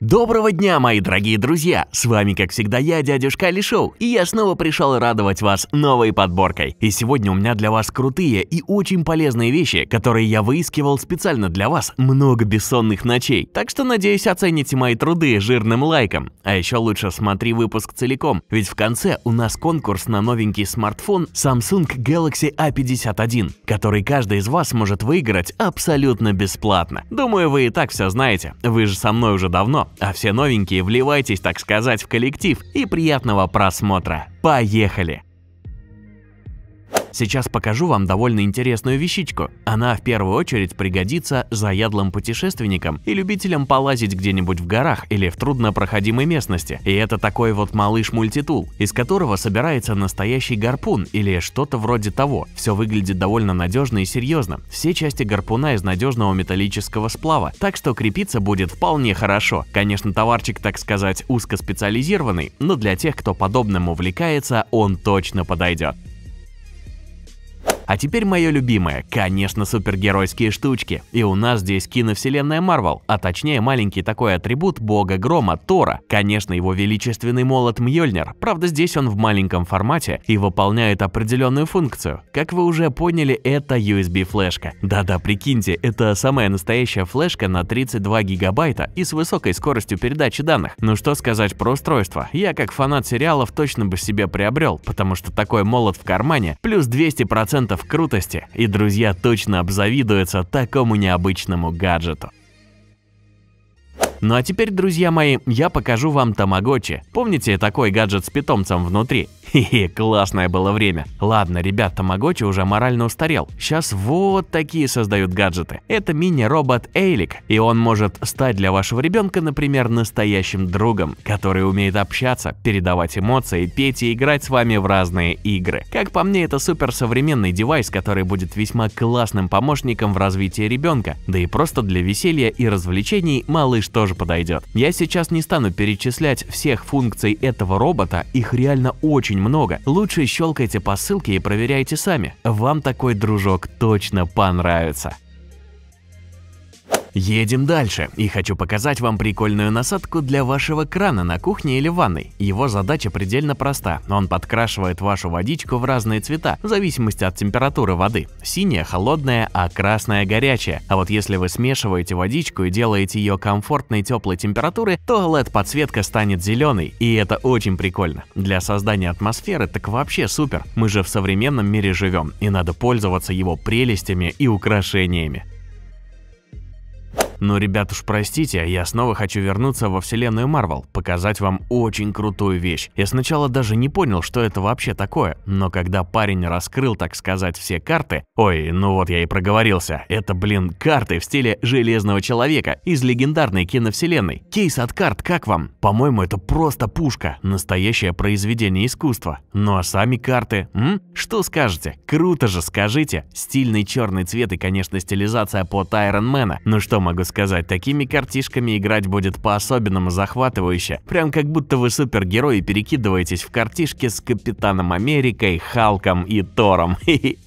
Доброго дня, мои дорогие друзья! С вами, как всегда, я, дядюшка Али Шоу, и я снова пришел радовать вас новой подборкой. И сегодня у меня для вас крутые и очень полезные вещи, которые я выискивал специально для вас много бессонных ночей. Так что, надеюсь, оцените мои труды жирным лайком. А еще лучше смотри выпуск целиком, ведь в конце у нас конкурс на новенький смартфон Samsung Galaxy A51, который каждый из вас может выиграть абсолютно бесплатно. Думаю, вы и так все знаете, вы же со мной уже давно а все новенькие вливайтесь, так сказать, в коллектив и приятного просмотра. Поехали! Сейчас покажу вам довольно интересную вещичку. Она в первую очередь пригодится заядлым путешественникам и любителям полазить где-нибудь в горах или в труднопроходимой местности. И это такой вот малыш-мультитул, из которого собирается настоящий гарпун или что-то вроде того. Все выглядит довольно надежно и серьезно. Все части гарпуна из надежного металлического сплава, так что крепиться будет вполне хорошо. Конечно, товарчик, так сказать, узкоспециализированный, но для тех, кто подобным увлекается, он точно подойдет. А теперь мое любимое, конечно, супергеройские штучки. И у нас здесь киновселенная Марвел, а точнее маленький такой атрибут бога грома Тора. Конечно, его величественный молот Мьёльнир, правда здесь он в маленьком формате и выполняет определенную функцию. Как вы уже поняли, это USB-флешка. Да-да, прикиньте, это самая настоящая флешка на 32 гигабайта и с высокой скоростью передачи данных. Ну что сказать про устройство, я как фанат сериалов точно бы себе приобрел, потому что такой молот в кармане плюс 200% в крутости, и друзья точно обзавидуются такому необычному гаджету. Ну а теперь, друзья мои, я покажу вам Тамагочи. Помните такой гаджет с питомцем внутри? Хе-хе, классное было время. Ладно, ребят, Тамагочи уже морально устарел. Сейчас вот такие создают гаджеты. Это мини-робот Эйлик, и он может стать для вашего ребенка, например, настоящим другом, который умеет общаться, передавать эмоции, петь и играть с вами в разные игры. Как по мне, это суперсовременный девайс, который будет весьма классным помощником в развитии ребенка, да и просто для веселья и развлечений малыш тоже тоже подойдет. Я сейчас не стану перечислять всех функций этого робота, их реально очень много. Лучше щелкайте по ссылке и проверяйте сами. Вам такой дружок точно понравится. Едем дальше и хочу показать вам прикольную насадку для вашего крана на кухне или ванной. Его задача предельно проста. Он подкрашивает вашу водичку в разные цвета, в зависимости от температуры воды. Синяя – холодная, а красная – горячая. А вот если вы смешиваете водичку и делаете ее комфортной теплой температуры, то LED-подсветка станет зеленой, и это очень прикольно. Для создания атмосферы так вообще супер. Мы же в современном мире живем, и надо пользоваться его прелестями и украшениями. Но, ребят, уж простите, я снова хочу вернуться во вселенную Марвел, показать вам очень крутую вещь. Я сначала даже не понял, что это вообще такое, но когда парень раскрыл, так сказать, все карты, ой, ну вот я и проговорился, это, блин, карты в стиле Железного Человека из легендарной киновселенной. Кейс от карт, как вам? По-моему, это просто пушка, настоящее произведение искусства. Ну а сами карты, м? Что скажете? Круто же, скажите. Стильный черный цвет и, конечно, стилизация под Iron Ну что могу сказать, такими картишками играть будет по-особенному захватывающе, прям как будто вы супергерои перекидываетесь в картишки с Капитаном Америкой, Халком и Тором. Хе-хе.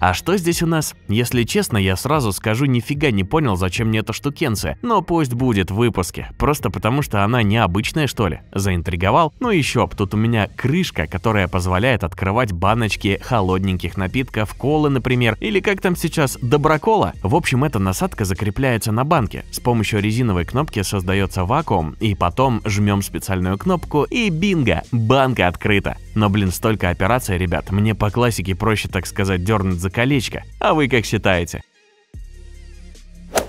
А что здесь у нас? Если честно, я сразу скажу, нифига не понял, зачем мне эта штукенция. Но пусть будет в выпуске. Просто потому, что она необычная, что ли? Заинтриговал? Ну еще б, тут у меня крышка, которая позволяет открывать баночки холодненьких напитков, колы, например, или как там сейчас, доброкола. В общем, эта насадка закрепляется на банке. С помощью резиновой кнопки создается вакуум, и потом жмем специальную кнопку, и бинго, банка открыта. Но, блин, столько операций, ребят, мне по классике проще, так сказать, дернуть за колечко. А вы как считаете?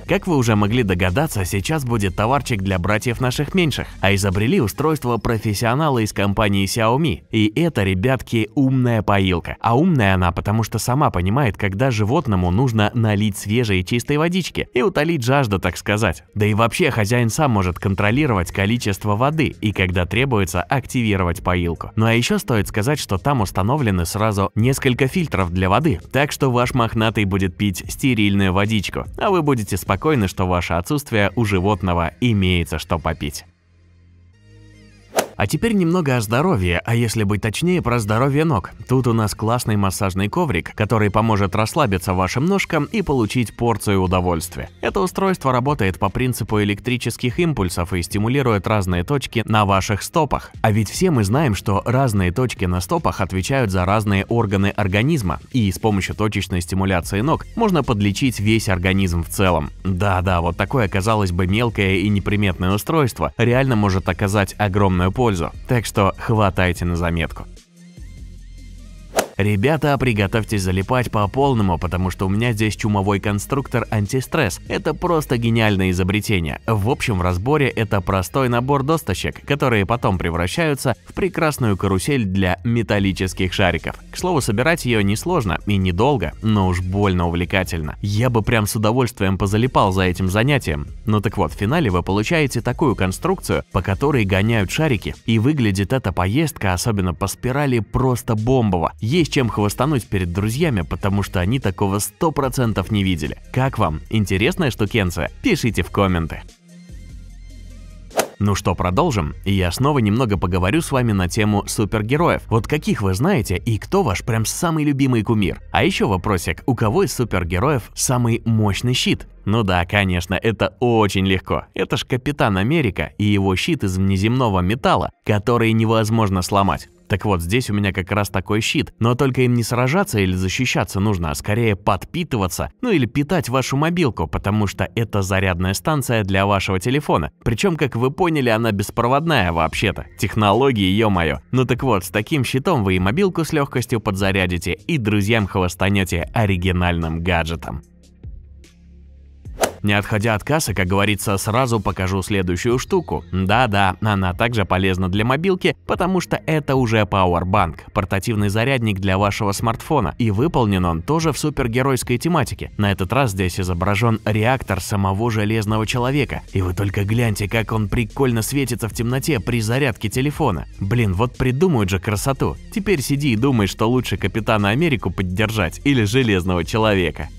Как вы уже могли догадаться, сейчас будет товарчик для братьев наших меньших, а изобрели устройство профессионала из компании Xiaomi. И это, ребятки, умная поилка. А умная она, потому что сама понимает, когда животному нужно налить свежей чистой водички и утолить жажду, так сказать. Да и вообще хозяин сам может контролировать количество воды и когда требуется активировать поилку. Ну а еще стоит сказать, что там установлены сразу несколько фильтров для воды, так что ваш мохнатый будет пить стерильную водичку, а вы будете спокойно спокойны, что ваше отсутствие у животного имеется что попить. А теперь немного о здоровье, а если быть точнее, про здоровье ног. Тут у нас классный массажный коврик, который поможет расслабиться вашим ножкам и получить порцию удовольствия. Это устройство работает по принципу электрических импульсов и стимулирует разные точки на ваших стопах. А ведь все мы знаем, что разные точки на стопах отвечают за разные органы организма, и с помощью точечной стимуляции ног можно подлечить весь организм в целом. Да-да, вот такое, казалось бы, мелкое и неприметное устройство реально может оказать огромную помощь пользу, так что хватайте на заметку. Ребята, приготовьтесь залипать по полному, потому что у меня здесь чумовой конструктор антистресс. Это просто гениальное изобретение. В общем разборе это простой набор досточек, которые потом превращаются в прекрасную карусель для металлических шариков. К слову, собирать ее несложно и недолго, но уж больно увлекательно. Я бы прям с удовольствием позалипал за этим занятием. Ну так вот, в финале вы получаете такую конструкцию, по которой гоняют шарики. И выглядит эта поездка, особенно по спирали, просто бомбово. Есть есть чем хвостануть перед друзьями, потому что они такого 100% не видели. Как вам? Интересная штукенция? Пишите в комменты. Ну что, продолжим? И я снова немного поговорю с вами на тему супергероев. Вот каких вы знаете и кто ваш прям самый любимый кумир? А еще вопросик, у кого из супергероев самый мощный щит? Ну да, конечно, это очень легко. Это ж Капитан Америка и его щит из внеземного металла, который невозможно сломать. Так вот, здесь у меня как раз такой щит, но только им не сражаться или защищаться нужно, а скорее подпитываться, ну или питать вашу мобилку, потому что это зарядная станция для вашего телефона. Причем, как вы поняли, она беспроводная вообще-то. Технологии, ё-моё. Ну так вот, с таким щитом вы и мобилку с легкостью подзарядите, и друзьям хвостанете оригинальным гаджетом. Не отходя от кассы, как говорится, сразу покажу следующую штуку. Да-да, она также полезна для мобилки, потому что это уже Powerbank, портативный зарядник для вашего смартфона, и выполнен он тоже в супергеройской тематике. На этот раз здесь изображен реактор самого Железного Человека, и вы только гляньте, как он прикольно светится в темноте при зарядке телефона. Блин, вот придумают же красоту. Теперь сиди и думай, что лучше Капитана Америку поддержать или Железного Человека.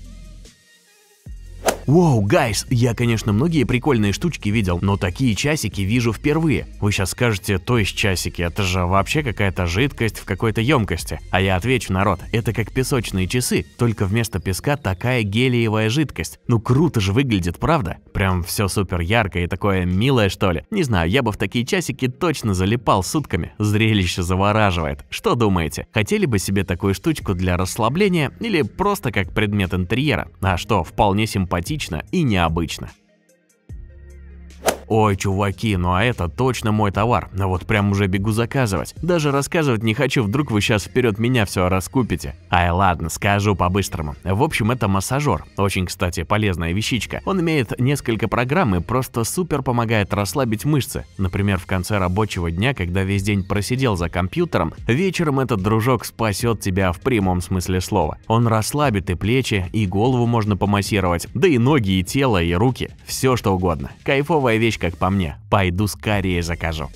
Воу, гайс, я, конечно, многие прикольные штучки видел, но такие часики вижу впервые. Вы сейчас скажете, то есть часики, это же вообще какая-то жидкость в какой-то емкости. А я отвечу, народ, это как песочные часы, только вместо песка такая гелиевая жидкость. Ну круто же выглядит, правда? Прям все супер яркое и такое милое, что ли. Не знаю, я бы в такие часики точно залипал сутками. Зрелище завораживает. Что думаете, хотели бы себе такую штучку для расслабления или просто как предмет интерьера? А что, вполне симпатично экзотично и необычно – Ой, чуваки, ну а это точно мой товар, ну вот прям уже бегу заказывать. Даже рассказывать не хочу, вдруг вы сейчас вперед меня все раскупите. Ай, ладно, скажу по-быстрому. В общем, это массажер. Очень, кстати, полезная вещичка. Он имеет несколько программ и просто супер помогает расслабить мышцы. Например, в конце рабочего дня, когда весь день просидел за компьютером, вечером этот дружок спасет тебя в прямом смысле слова. Он расслабит и плечи, и голову можно помассировать, да и ноги, и тело, и руки. Все что угодно. Кайфовая вещь Уж как по мне, пойду скорее закажу.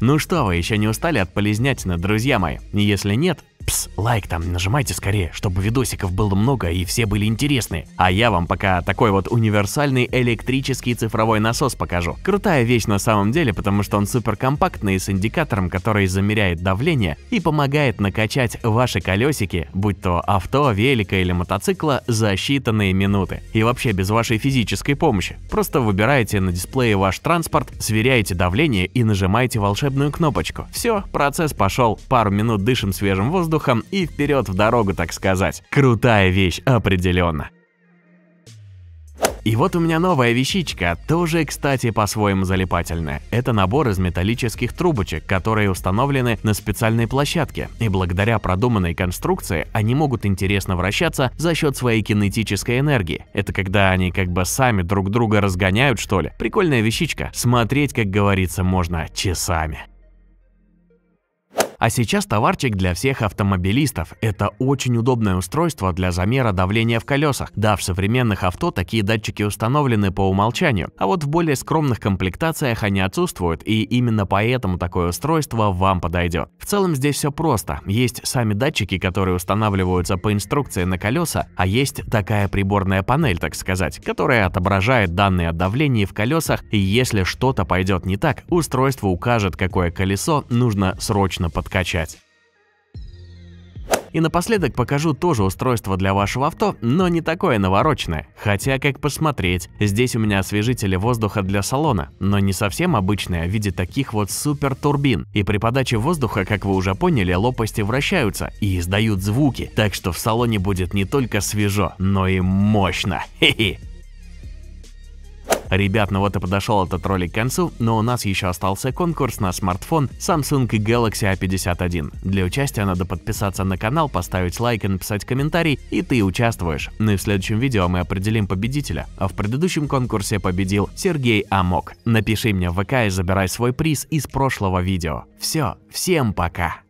Ну что, вы еще не устали от полезнятина, друзья мои? Если нет, пс, лайк там нажимайте скорее, чтобы видосиков было много и все были интересны. А я вам пока такой вот универсальный электрический цифровой насос покажу. Крутая вещь на самом деле, потому что он супер компактный с индикатором, который замеряет давление и помогает накачать ваши колесики, будь то авто, велика или мотоцикла, за считанные минуты. И вообще без вашей физической помощи. Просто выбираете на дисплее ваш транспорт, сверяете давление и нажимаете волшебную кнопочку. Все, процесс пошел. Пару минут дышим свежим воздухом, воздухом и вперед в дорогу, так сказать. Крутая вещь, определенно. И вот у меня новая вещичка, тоже, кстати, по-своему залипательная. Это набор из металлических трубочек, которые установлены на специальной площадке, и благодаря продуманной конструкции они могут интересно вращаться за счет своей кинетической энергии. Это когда они как бы сами друг друга разгоняют, что ли. Прикольная вещичка, смотреть, как говорится, можно часами. А сейчас товарчик для всех автомобилистов. Это очень удобное устройство для замера давления в колесах. Да, в современных авто такие датчики установлены по умолчанию, а вот в более скромных комплектациях они отсутствуют, и именно поэтому такое устройство вам подойдет. В целом здесь все просто. Есть сами датчики, которые устанавливаются по инструкции на колеса, а есть такая приборная панель, так сказать, которая отображает данные о давлении в колесах, и если что-то пойдет не так, устройство укажет, какое колесо нужно срочно подкачать скачать. И напоследок покажу тоже устройство для вашего авто, но не такое навороченное. Хотя, как посмотреть, здесь у меня освежители воздуха для салона, но не совсем обычные а в виде таких вот супер турбин. И при подаче воздуха, как вы уже поняли, лопасти вращаются и издают звуки, так что в салоне будет не только свежо, но и мощно. Хе-хе. Ребят, ну вот и подошел этот ролик к концу, но у нас еще остался конкурс на смартфон Samsung Galaxy A51. Для участия надо подписаться на канал, поставить лайк и написать комментарий, и ты участвуешь. Ну и в следующем видео мы определим победителя, а в предыдущем конкурсе победил Сергей Амок. Напиши мне в ВК и забирай свой приз из прошлого видео. Все, всем пока!